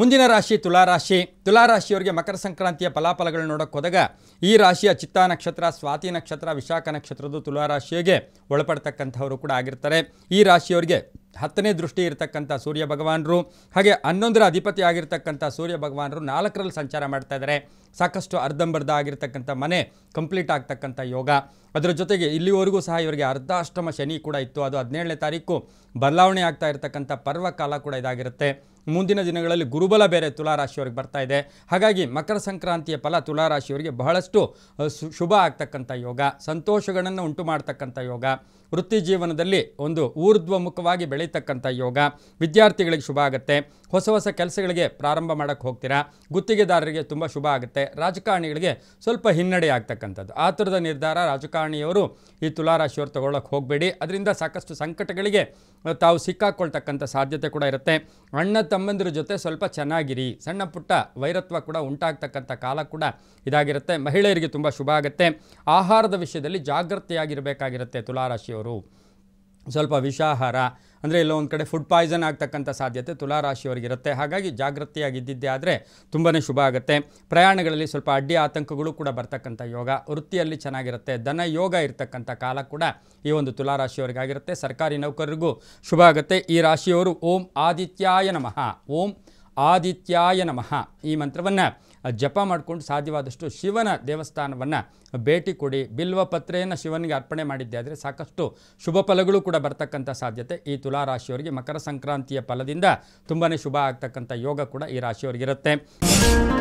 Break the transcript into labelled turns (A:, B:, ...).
A: ಮುಂದಿನ ರಾಶಿ ತುಲಾರಾಶಿ ತುಲಾರಾಶಿಯವರಿಗೆ ಮಕರ ಸಂಕ್ರಾಂತಿಯ ಫಲಾಫಲಗಳು ಹೋದಾಗ ಈ ರಾಶಿಯ ಚಿತ್ತಾ ನಕ್ಷತ್ರ ಸ್ವಾತಿ ನಕ್ಷತ್ರ ವಿಶಾಖ ನಕ್ಷತ್ರದ ತುಲಾರಾಶಿಗೆ ಒಳಪಡ್ತಕ್ಕಂಥವರು ಕೂಡ ಆಗಿರ್ತಾರೆ ಈ ರಾಶಿಯವರಿಗೆ ಹತ್ತನೇ ದೃಷ್ಟಿ ಇರತಕ್ಕಂಥ ಸೂರ್ಯ ಭಗವಾನರು ಹಾಗೆ ಹನ್ನೊಂದರ ಅಧಿಪತಿ ಆಗಿರ್ತಕ್ಕಂಥ ಸೂರ್ಯ ಭಗವಾನರು ನಾಲ್ಕರಲ್ಲಿ ಸಂಚಾರ ಮಾಡ್ತಾ ಇದ್ದಾರೆ ಸಾಕಷ್ಟು ಅರ್ಧಂಬರ್ಧ ಆಗಿರ್ತಕ್ಕಂಥ ಮನೆ ಕಂಪ್ಲೀಟ್ ಆಗ್ತಕ್ಕಂಥ ಯೋಗ ಅದರ ಜೊತೆಗೆ ಇಲ್ಲಿವರೆಗೂ ಸಹ ಇವರಿಗೆ ಅರ್ಧಾಷ್ಟಮ ಶನಿ ಕೂಡ ಇತ್ತು ಅದು ಹದಿನೇಳನೇ ತಾರೀಕು ಬದಲಾವಣೆ ಆಗ್ತಾ ಇರತಕ್ಕಂಥ ಪರ್ವಕಾಲ ಕೂಡ ಇದಾಗಿರುತ್ತೆ ಮುಂದಿನ ದಿನಗಳಲ್ಲಿ ಗುರುಬಲ ಬೇರೆ ತುಲಾರಾಶಿಯವರಿಗೆ ಬರ್ತಾ ಇದೆ ಹಾಗಾಗಿ ಮಕರ ಸಂಕ್ರಾಂತಿಯ ಫಲ ತುಲಾರಾಶಿಯವರಿಗೆ ಬಹಳಷ್ಟು ಶುಭ ಆಗ್ತಕ್ಕಂಥ ಯೋಗ ಸಂತೋಷಗಳನ್ನು ಉಂಟು ಮಾಡ್ತಕ್ಕಂಥ ಯೋಗ ವೃತ್ತಿ ಜೀವನದಲ್ಲಿ ಒಂದು ಊರ್ಧ್ವಮುಖವಾಗಿ ಬೆಳೀತಕ್ಕಂಥ ಯೋಗ ವಿದ್ಯಾರ್ಥಿಗಳಿಗೆ ಶುಭ ಆಗುತ್ತೆ ಹೊಸ ಹೊಸ ಕೆಲಸಗಳಿಗೆ ಪ್ರಾರಂಭ ಮಾಡೋಕ್ಕೆ ಹೋಗ್ತೀರಾ ಗುತ್ತಿಗೆದಾರರಿಗೆ ತುಂಬ ಶುಭ ಆಗುತ್ತೆ ರಾಜಕಾರಣಿಗಳಿಗೆ ಸ್ವಲ್ಪ ಹಿನ್ನಡೆ ಆಗ್ತಕ್ಕಂಥದ್ದು ಆ ಥರದ ನಿರ್ಧಾರ ರಾಜಕಾರಣಿಯವರು ಈ ತುಲಾರಾಶಿಯವರು ತಗೊಳ್ಳೋಕೆ ಹೋಗಬೇಡಿ ಅದರಿಂದ ಸಾಕಷ್ಟು ಸಂಕಟಗಳಿಗೆ ತಾವು ಸಿಕ್ಕಾಕ್ಕೊಳ್ತಕ್ಕಂಥ ಸಾಧ್ಯತೆ ಕೂಡ ಇರುತ್ತೆ ಅಣ್ಣ ತಮ್ಮಂದಿರ ಜೊತೆ ಸ್ವಲ್ಪ ಚೆನ್ನಾಗಿರಿ ಸಣ್ಣ ಪುಟ್ಟ ವೈರತ್ವ ಕೂಡ ಉಂಟಾಗ್ತಕ್ಕಂಥ ಕಾಲ ಕೂಡ ಇದಾಗಿರುತ್ತೆ ಮಹಿಳೆಯರಿಗೆ ತುಂಬ ಶುಭ ಆಗುತ್ತೆ ಆಹಾರದ ವಿಷಯದಲ್ಲಿ ಜಾಗೃತಿಯಾಗಿರಬೇಕಾಗಿರುತ್ತೆ ತುಲಾರಾಶಿಯವರು ಸ್ವಲ್ಪ ವಿಷಾಹಾರ ಅಂದರೆ ಎಲ್ಲೋ ಒಂದು ಕಡೆ ಫುಡ್ ಪಾಯ್ಸನ್ ಆಗ್ತಕ್ಕಂಥ ಸಾಧ್ಯತೆ ತುಲಾರಾಶಿಯವರಿಗಿರುತ್ತೆ ಹಾಗಾಗಿ ಜಾಗೃತಿಯಾಗಿದ್ದಿದ್ದೇ ಆದರೆ ತುಂಬಾ ಶುಭ ಆಗುತ್ತೆ ಪ್ರಯಾಣಗಳಲ್ಲಿ ಸ್ವಲ್ಪ ಅಡ್ಡಿ ಆತಂಕಗಳು ಕೂಡ ಬರ್ತಕ್ಕಂಥ ಯೋಗ ವೃತ್ತಿಯಲ್ಲಿ ಚೆನ್ನಾಗಿರುತ್ತೆ ಧನ ಯೋಗ ಇರತಕ್ಕಂಥ ಕಾಲ ಕೂಡ ಈ ಒಂದು ತುಲಾರಾಶಿಯವರಿಗಾಗಿರುತ್ತೆ ಸರ್ಕಾರಿ ನೌಕರರಿಗೂ ಶುಭ ಆಗುತ್ತೆ ಈ ರಾಶಿಯವರು ಓಂ ಆದಿತ್ಯಾಯ ನಮಃ ಓಂ ಆದಿತ್ಯಾಯ ನಮಃ ಈ ಮಂತ್ರವನ್ನು ಜಪ ಮಾಡಿಕೊಂಡು ಸಾಧ್ಯವಾದಷ್ಟು ಶಿವನ ದೇವಸ್ಥಾನವನ್ನು ಭೇಟಿ ಕೊಡಿ ಬಿಲ್ವಪತ್ರೆಯನ್ನು ಶಿವನಿಗೆ ಅರ್ಪಣೆ ಮಾಡಿದ್ದೆ ಆದರೆ ಸಾಕಷ್ಟು ಶುಭ ಫಲಗಳು ಕೂಡ ಬರ್ತಕ್ಕಂಥ ಸಾಧ್ಯತೆ ಈ ತುಲಾರಾಶಿಯವರಿಗೆ ಮಕರ ಸಂಕ್ರಾಂತಿಯ ಫಲದಿಂದ ತುಂಬಾ ಶುಭ ಆಗ್ತಕ್ಕಂಥ ಯೋಗ ಕೂಡ ಈ ರಾಶಿಯವರಿಗಿರುತ್ತೆ